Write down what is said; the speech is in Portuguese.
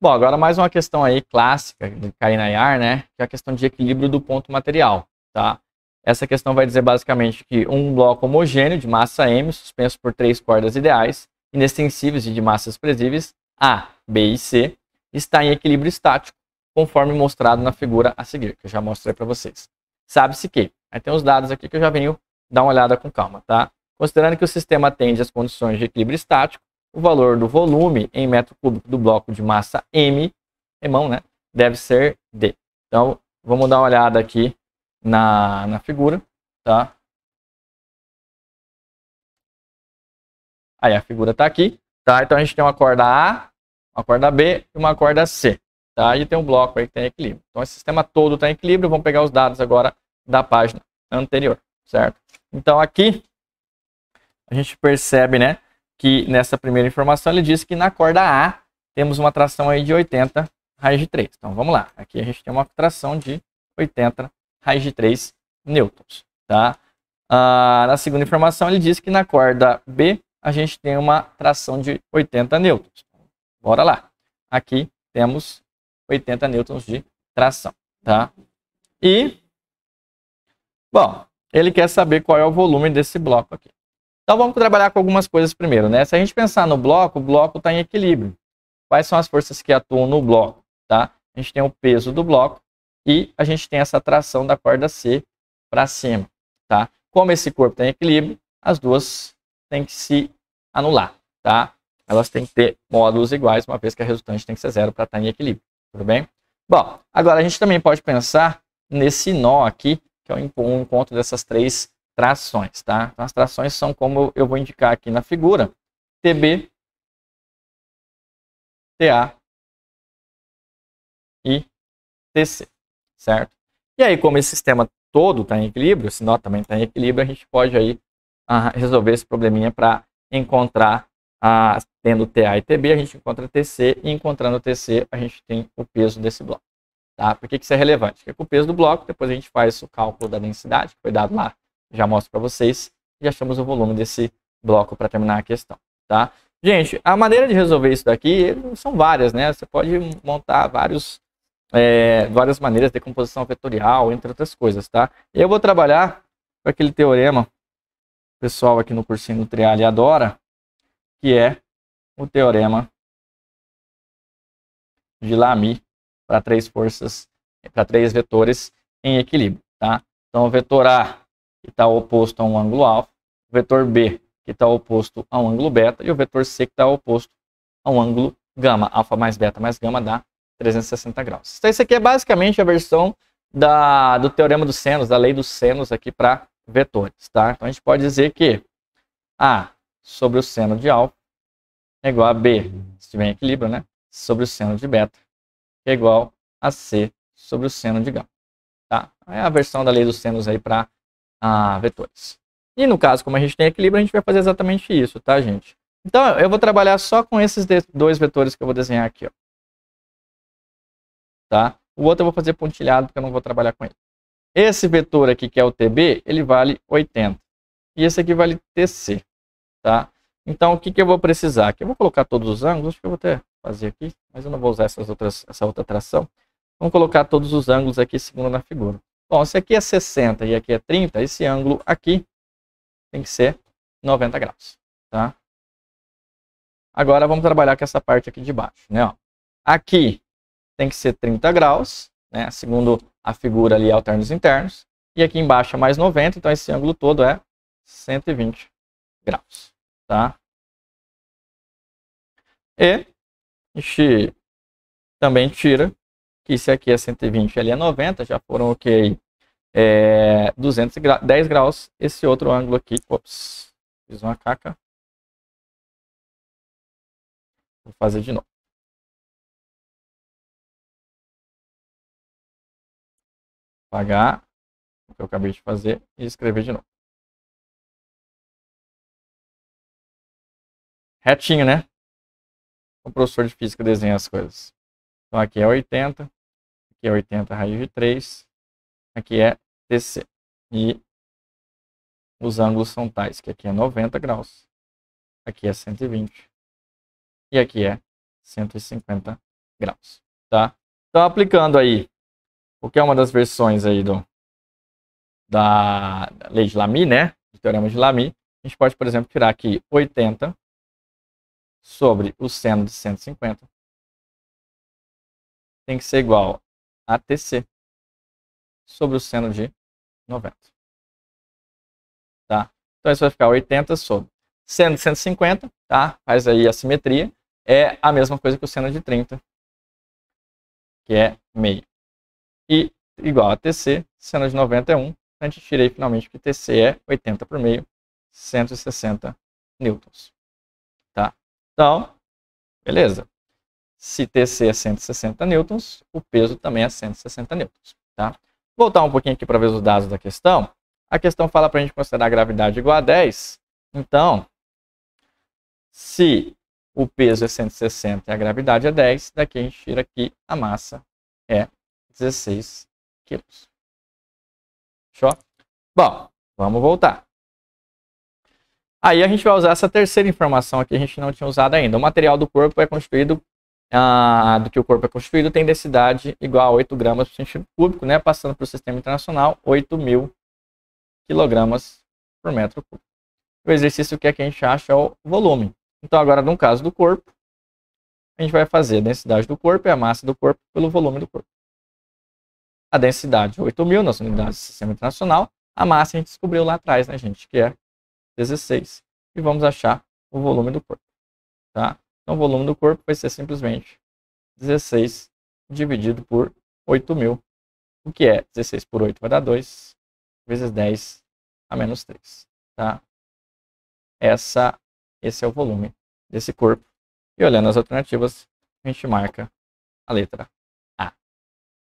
Bom, agora mais uma questão aí clássica do Kainayar, né? Que é a questão de equilíbrio do ponto material, tá? Essa questão vai dizer basicamente que um bloco homogêneo de massa M, suspenso por três cordas ideais, inextensíveis e de massas presíveis, A, B e C, está em equilíbrio estático, conforme mostrado na figura a seguir, que eu já mostrei para vocês. Sabe-se que, aí tem os dados aqui que eu já venho dar uma olhada com calma, tá? Considerando que o sistema atende às condições de equilíbrio estático, o valor do volume em metro cúbico do bloco de massa M, em mão, né? Deve ser D. Então, vamos dar uma olhada aqui na, na figura, tá? Aí a figura está aqui, tá? Então a gente tem uma corda A, uma corda B e uma corda C, tá? E tem um bloco aí que tem equilíbrio. Então esse sistema todo está em equilíbrio. Vamos pegar os dados agora da página anterior, certo? Então aqui a gente percebe, né, que nessa primeira informação ele disse que na corda A temos uma tração aí de 80 raiz de 3. Então vamos lá, aqui a gente tem uma tração de 80 raiz de 3 newtons, tá? Ah, na segunda informação ele disse que na corda B a gente tem uma tração de 80 newtons. Bora lá. Aqui temos 80 newtons de tração, tá? E, bom, ele quer saber qual é o volume desse bloco aqui. Então vamos trabalhar com algumas coisas primeiro, né? Se a gente pensar no bloco, o bloco está em equilíbrio. Quais são as forças que atuam no bloco, tá? A gente tem o peso do bloco e a gente tem essa tração da corda C para cima, tá? Como esse corpo está em equilíbrio, as duas têm que se anular, tá? Elas têm que ter módulos iguais, uma vez que a resultante tem que ser zero para estar tá em equilíbrio, tudo bem? Bom, agora a gente também pode pensar nesse nó aqui, que é o encontro dessas três trações, tá? Então, as trações são como eu vou indicar aqui na figura, TB, TA e TC, certo? E aí, como esse sistema todo está em equilíbrio, esse nó também está em equilíbrio, a gente pode aí ah, resolver esse probleminha para encontrar, ah, tendo TA e TB, a gente encontra TC, e encontrando TC, a gente tem o peso desse bloco. Tá? Por que, que isso é relevante? Porque com o peso do bloco, depois a gente faz o cálculo da densidade, que foi dado lá já mostro para vocês. Já achamos o volume desse bloco para terminar a questão, tá? Gente, a maneira de resolver isso daqui são várias, né? Você pode montar vários, é, várias maneiras de composição vetorial, entre outras coisas, tá? Eu vou trabalhar com aquele teorema o pessoal aqui no cursinho do Triale adora, que é o teorema de Lamy para três forças, para três vetores em equilíbrio, tá? Então, vetor A que está oposto a um ângulo alfa, o vetor B, que está oposto a um ângulo beta, e o vetor C, que está oposto a um ângulo gama. Alfa mais beta mais gama dá 360 graus. Então, isso aqui é basicamente a versão da, do teorema dos senos, da lei dos senos aqui para vetores, tá? Então, a gente pode dizer que A sobre o seno de alfa é igual a B, se tiver em equilíbrio, né? Sobre o seno de beta, é igual a C sobre o seno de gama, tá? Então, é a versão da lei dos senos aí para a vetores. E no caso, como a gente tem equilíbrio, a gente vai fazer exatamente isso, tá, gente? Então, eu vou trabalhar só com esses dois vetores que eu vou desenhar aqui, ó. Tá? O outro eu vou fazer pontilhado, porque eu não vou trabalhar com ele. Esse vetor aqui, que é o TB, ele vale 80. E esse aqui vale TC, tá? Então, o que, que eu vou precisar? Aqui eu vou colocar todos os ângulos, acho que eu vou até fazer aqui, mas eu não vou usar essas outras, essa outra tração. Vamos colocar todos os ângulos aqui segundo na figura. Bom, se aqui é 60 e aqui é 30, esse ângulo aqui tem que ser 90 graus, tá? Agora vamos trabalhar com essa parte aqui de baixo, né? Ó, aqui tem que ser 30 graus, né? Segundo a figura ali, alternos internos. E aqui embaixo é mais 90, então esse ângulo todo é 120 graus, tá? E a gente também tira que se aqui é 120 ali é 90, já foram o okay, que é, 210 graus. Esse outro ângulo aqui, ops, fiz uma caca. Vou fazer de novo. Apagar o que eu acabei de fazer e escrever de novo. Retinho, né? O professor de física desenha as coisas. Então aqui é 80, aqui é 80 raiz de 3, aqui é TC. E os ângulos são tais que aqui é 90 graus, aqui é 120 e aqui é 150 graus, tá? Então, aplicando aí o que é uma das versões aí do, da, da lei de Lamy, né? Do teorema de Lamy, a gente pode, por exemplo, tirar aqui 80 sobre o seno de 150 tem que ser igual ATC sobre o seno de 90. Tá? Então isso vai ficar 80 sobre seno de 150, tá? Faz aí a simetria, é a mesma coisa que o seno de 30, que é meio. E igual a TC, seno de 90 é 1, a gente aí finalmente que TC é 80 por meio, 160 newtons, tá? Então, beleza. Se TC é 160 newtons, o peso também é 160 newtons. Tá? Voltar um pouquinho aqui para ver os dados da questão. A questão fala para a gente considerar a gravidade igual a 10. Então, se o peso é 160 e a gravidade é 10, daqui a gente tira que a massa é 16 quilos. Fechou? Bom, vamos voltar. Aí a gente vai usar essa terceira informação aqui, a gente não tinha usado ainda. O material do corpo é constituído ah, do que o corpo é construído tem densidade igual a 8 gramas por centímetro cúbico, né? Passando para o sistema internacional, 8 mil quilogramas por metro cúbico. O exercício que é que a gente acha é o volume. Então, agora, no caso do corpo, a gente vai fazer a densidade do corpo e a massa do corpo pelo volume do corpo. A densidade, 8 mil, nossa unidade do sistema internacional. A massa a gente descobriu lá atrás, né, gente? Que é 16. E vamos achar o volume do corpo, tá? Então o volume do corpo vai ser simplesmente 16 dividido por 8.000, o que é 16 por 8 vai dar 2, vezes 10 a menos 3. Tá? Essa, esse é o volume desse corpo. E olhando as alternativas, a gente marca a letra